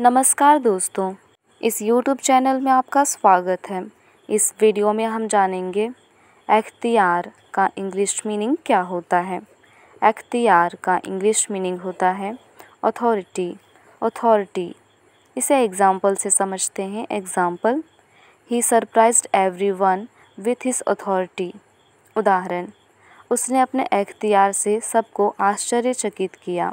नमस्कार दोस्तों इस YouTube चैनल में आपका स्वागत है इस वीडियो में हम जानेंगे एख्तियार का इंग्लिश मीनिंग क्या होता है अख्तियार का इंग्लिश मीनिंग होता है अथॉरिटी अथॉरिटी इसे एग्ज़ाम्पल से समझते हैं एग्ज़ाम्पल ही surprise every one with his authority उदाहरण उसने अपने अख्तियार से सबको आश्चर्यचकित किया